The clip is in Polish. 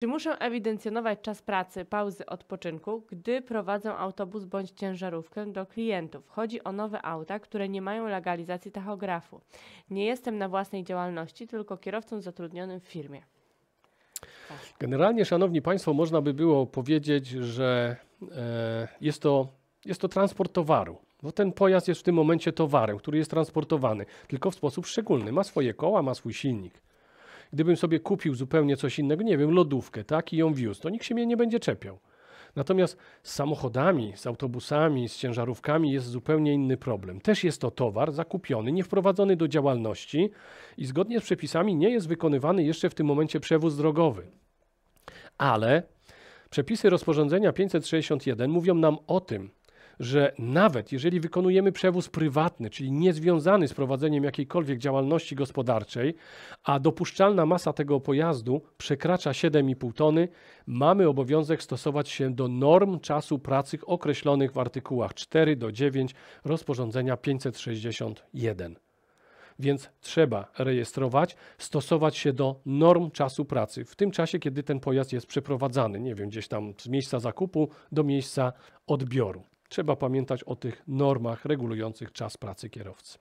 Czy muszę ewidencjonować czas pracy, pauzy, odpoczynku, gdy prowadzę autobus bądź ciężarówkę do klientów? Chodzi o nowe auta, które nie mają legalizacji tachografu. Nie jestem na własnej działalności, tylko kierowcą zatrudnionym w firmie. Generalnie, szanowni państwo, można by było powiedzieć, że e, jest, to, jest to transport towaru. Bo ten pojazd jest w tym momencie towarem, który jest transportowany, tylko w sposób szczególny. Ma swoje koła, ma swój silnik. Gdybym sobie kupił zupełnie coś innego, nie wiem, lodówkę, tak, i ją wiózł, to nikt się mnie nie będzie czepiał. Natomiast z samochodami, z autobusami, z ciężarówkami jest zupełnie inny problem. Też jest to towar zakupiony, nie wprowadzony do działalności i zgodnie z przepisami nie jest wykonywany jeszcze w tym momencie przewóz drogowy. Ale przepisy rozporządzenia 561 mówią nam o tym, że nawet jeżeli wykonujemy przewóz prywatny, czyli niezwiązany z prowadzeniem jakiejkolwiek działalności gospodarczej, a dopuszczalna masa tego pojazdu przekracza 7,5 tony, mamy obowiązek stosować się do norm czasu pracy określonych w artykułach 4 do 9 rozporządzenia 561 więc trzeba rejestrować, stosować się do norm czasu pracy w tym czasie, kiedy ten pojazd jest przeprowadzany, nie wiem, gdzieś tam z miejsca zakupu do miejsca odbioru trzeba pamiętać o tych normach regulujących czas pracy kierowcy.